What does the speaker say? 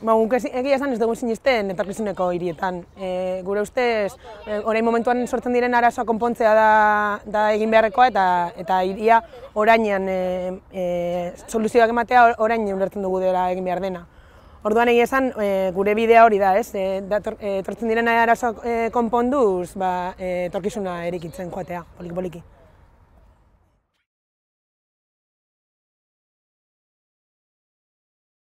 Ba, guk egia esan ez dugu sinisten etorkizuneko hirietan. E, gure ustez, e, orain momentuan sortzen diren arazoa konpontzea da, da egin beharrekoa eta eta hiria orainean e, e soluzioak ematea orain ulertzen dugu dela egin behar dena. Orduan egia esan e, gure bidea hori da, ez? E, dator, e, diren arazoa e, konponduz, ba, e, etorkizuna erikitzen joatea, poliki poliki.